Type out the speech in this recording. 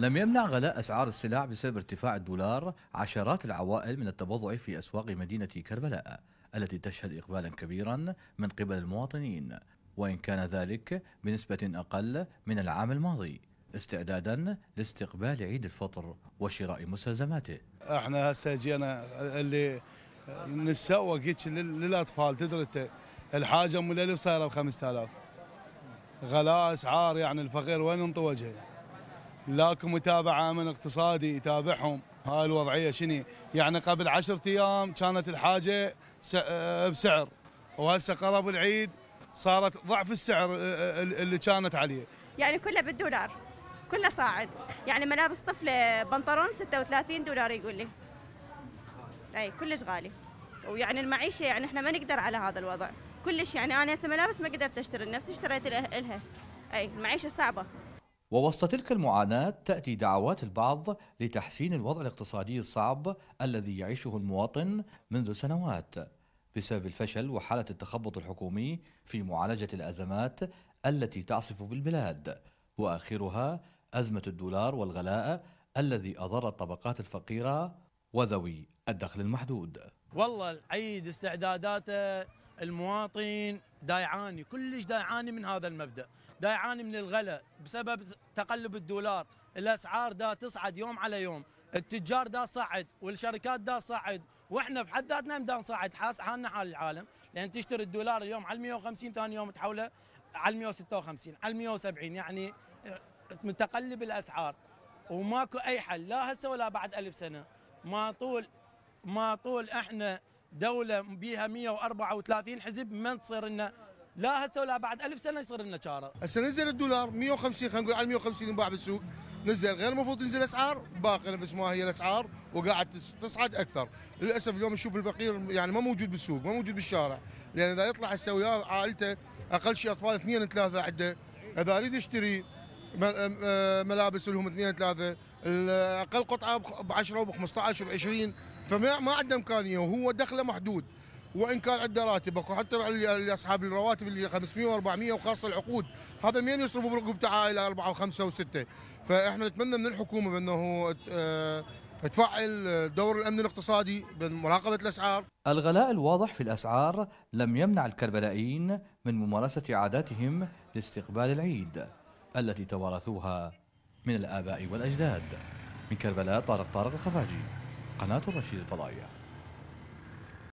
لم يمنع غلاء أسعار السلع بسبب ارتفاع الدولار عشرات العوائل من التبضع في أسواق مدينة كربلاء التي تشهد إقبالا كبيرا من قبل المواطنين وإن كان ذلك بنسبة أقل من العام الماضي استعدادا لاستقبال عيد الفطر وشراء مستلزماته احنا هسه جينا اللي نتسوق هيك للاطفال تدري انت الحاجه مو صايره ب 5000 غلاء اسعار يعني الفقير وين انطوى وجهه لاكو متابعه من اقتصادي يتابعهم هاي الوضعيه شني يعني قبل عشرة ايام كانت الحاجه آه، بسعر وهسه قرب العيد صارت ضعف السعر آه، آه، اللي كانت عليه يعني كله بالدولار كله صاعد يعني ملابس طفله بنطلون 36 دولار يقول لي اي كلش غالي ويعني المعيشه يعني احنا ما نقدر على هذا الوضع كلش يعني انا هسه ملابس ما قدرت اشتري لنفسي اشتريت لها اي المعيشه صعبه ووسط تلك المعاناة تأتي دعوات البعض لتحسين الوضع الاقتصادي الصعب الذي يعيشه المواطن منذ سنوات بسبب الفشل وحالة التخبط الحكومي في معالجة الأزمات التي تعصف بالبلاد وآخرها أزمة الدولار والغلاء الذي أضر الطبقات الفقيرة وذوي الدخل المحدود والله العيد استعداداته المواطن دا يعاني كلش دا يعاني من هذا المبدا دا يعاني من الغلاء بسبب تقلب الدولار الاسعار دا تصعد يوم على يوم التجار دا صعد والشركات دا صعد واحنا بحد ذاتنا دا نصعد حاس حالنا حال العالم لان تشتري الدولار اليوم على 150 ثاني يوم تحوله على 156 على 170 يعني آه، متقلب الاسعار وماكو اي حل لا هسه ولا بعد ألف سنه ما طول ما طول احنا دوله بيها 134 حزب ما تصير لنا لا هسه ولا بعد ألف سنه يصير لنا شاره هسه نزل الدولار 150 خلينا نقول على 150 باع بالسوق نزل غير المفروض تنزل اسعار باقي نفس ما هي الاسعار وقاعد تصعد اكثر للاسف اليوم نشوف الفقير يعني ما موجود بالسوق ما موجود بالشارع لان اذا يطلع هسه ويا عائلته اقل شيء اطفال اثنين ثلاثه عنده اذا يريد يشتري أه، ملابس لهم اثنين ثلاثه اقل قطعه ب 10 وب 15 وب 20 فما ما عنده امكانيه وهو دخله محدود وان كان عنده راتبك وحتى اصحاب الرواتب اللي 500 و400 وخاصه العقود هذا مين يصرفوا برقبته عائله اربعه وخمسه وسته فاحنا نتمنى من الحكومه بانه آه، تفعل دور الامن الاقتصادي بمراقبه الاسعار. الغلاء الواضح في الاسعار لم يمنع الكربلائيين من ممارسه عاداتهم لاستقبال العيد التي توارثوها من الاباء والاجداد. من كربلاء طارق طارق الخفاجي. قناة الرشيد الفضائية